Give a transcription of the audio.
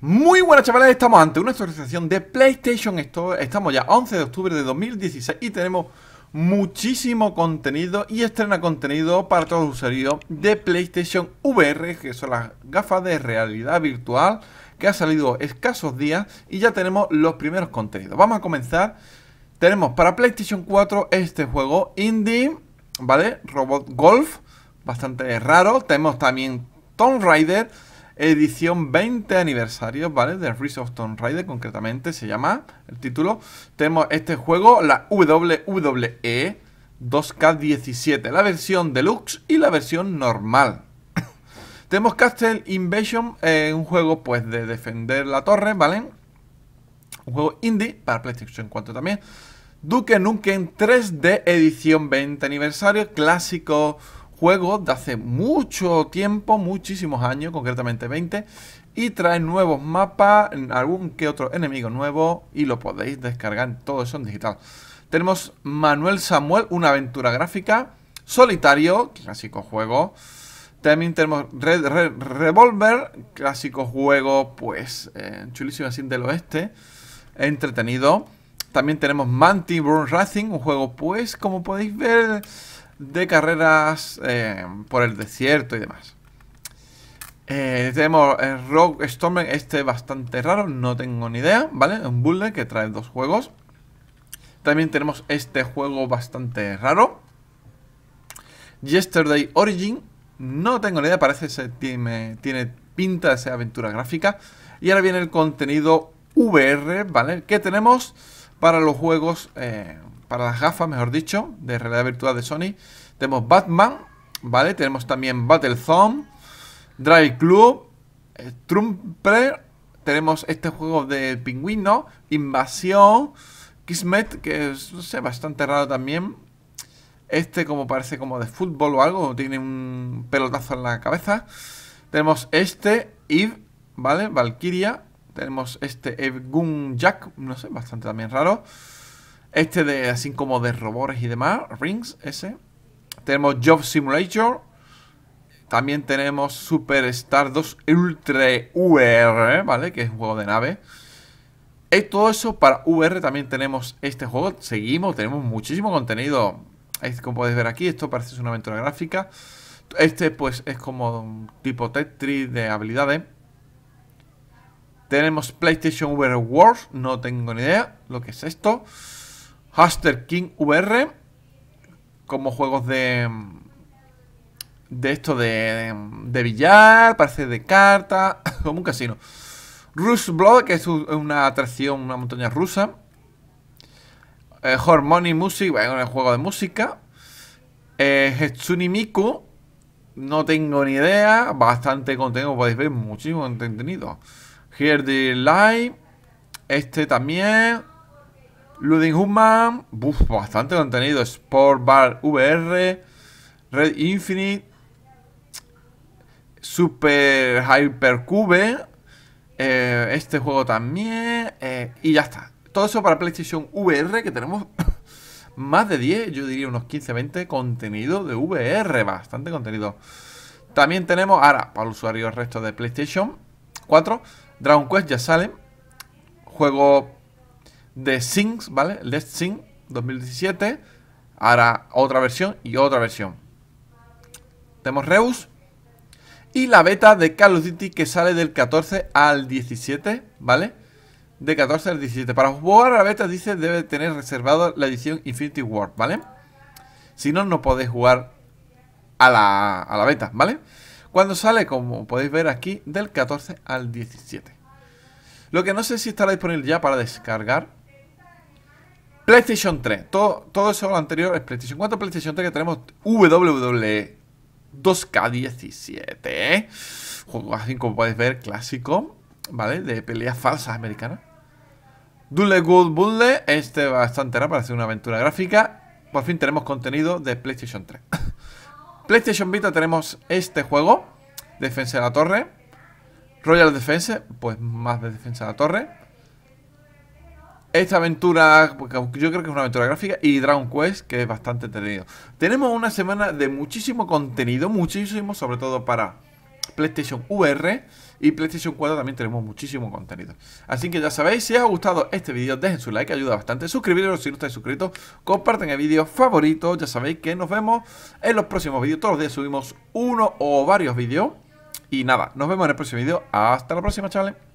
Muy buenas chavales, estamos ante una actualización de PlayStation Store Estamos ya 11 de octubre de 2016 y tenemos muchísimo contenido y estrena contenido para todos los usuarios de PlayStation VR Que son las gafas de realidad virtual que ha salido escasos días y ya tenemos los primeros contenidos Vamos a comenzar Tenemos para PlayStation 4 este juego indie, ¿vale? Robot Golf, bastante raro Tenemos también Tomb Raider edición 20 aniversario, ¿vale? De Rise of Tomb Raider, concretamente se llama el título. Tenemos este juego, la WWE 2K17, la versión deluxe y la versión normal. Tenemos Castle Invasion, eh, un juego pues de defender la torre, ¿vale? Un juego indie para PlayStation 4 también. Duke Nukem 3D edición 20 aniversario, clásico juego de hace mucho tiempo, muchísimos años, concretamente 20, y trae nuevos mapas, algún que otro enemigo nuevo, y lo podéis descargar, todo eso en digital. Tenemos Manuel Samuel, una aventura gráfica, solitario, clásico juego. También tenemos Red, Revolver, clásico juego, pues, eh, chulísimo así del oeste, entretenido. También tenemos Manti Burn Racing, un juego, pues, como podéis ver, de carreras eh, por el desierto y demás. tenemos eh, Rock Storm, este, eh, este bastante raro, no tengo ni idea, ¿vale? Un bundle que trae dos juegos. También tenemos este juego bastante raro. Yesterday Origin, no tengo ni idea, parece que tiene, pinta de ser aventura gráfica. Y ahora viene el contenido VR, ¿vale? qué tenemos para los juegos para las gafas, mejor dicho, de realidad virtual de Sony. Tenemos Batman, ¿vale? Tenemos también Battlezone, Drive Club, eh, tenemos este juego de pingüino, Invasión, Kismet, que es, no sé, bastante raro también. Este como parece como de fútbol o algo, tiene un pelotazo en la cabeza. Tenemos este, Eve, ¿vale? Valkyria. Tenemos este Eve Gun Jack, no sé, bastante también raro. Este de así como de robores y demás, Rings, ese. Tenemos Job Simulator. También tenemos Superstar 2 Ultra VR, ¿vale? Que es un juego de nave. Y todo eso para VR también tenemos este juego. Seguimos, tenemos muchísimo contenido. Como podéis ver aquí, esto parece una aventura gráfica. Este pues es como un tipo Tetris de habilidades. Tenemos PlayStation VR Wars, no tengo ni idea lo que es esto. Aster King VR como juegos de de esto de, de billar, parece de cartas, como un casino. Rush Blood, que es una atracción, una montaña rusa. harmony eh, Hormony Music, bueno, el juego de música. Eh, no tengo ni idea, bastante contenido, podéis ver muchísimo contenido. Here the Light, este también. Ludin Human, bastante contenido. Sport Bar VR, Red Infinite, Super Hyper Cube. Eh, este juego también, eh, y ya está. Todo eso para PlayStation VR, que tenemos más de 10, yo diría unos 15, 20 contenido de VR, bastante contenido. También tenemos ahora, para el resto de PlayStation 4, Dragon Quest ya sale. Juego de Sings, ¿vale? Let's Sync 2017 Ahora otra versión y otra versión. Tenemos Reus y la beta de Call of Duty que sale del 14 al 17, ¿vale? De 14 al 17. Para jugar a la beta dice debe tener reservado la edición Infinity War, ¿vale? Si no, no podéis jugar a la, a la beta, ¿vale? Cuando sale, como podéis ver aquí, del 14 al 17. Lo que no sé si estará disponible ya para descargar, PlayStation 3. Todo, todo eso lo anterior es PlayStation 4, PlayStation 3 que tenemos WWE 2K17. Juego así como podéis ver, clásico, ¿vale? De peleas falsas americanas. Dule Good Bundle, este bastante raro, para hacer una aventura gráfica. Por fin tenemos contenido de PlayStation 3. PlayStation Vita tenemos este juego, Defensa de la Torre. Royal Defense, pues más de Defensa de la Torre esta aventura, yo creo que es una aventura gráfica, y Dragon Quest, que es bastante entretenido. Tenemos una semana de muchísimo contenido, muchísimo, sobre todo para PlayStation VR y PlayStation 4 también tenemos muchísimo contenido. Así que ya sabéis, si os ha gustado este vídeo, dejen su like, ayuda bastante. Suscribiros si no estáis suscritos, Compartan el vídeo favorito. Ya sabéis que nos vemos en los próximos vídeos. Todos los días subimos uno o varios vídeos. Y nada, nos vemos en el próximo vídeo. Hasta la próxima, chavales.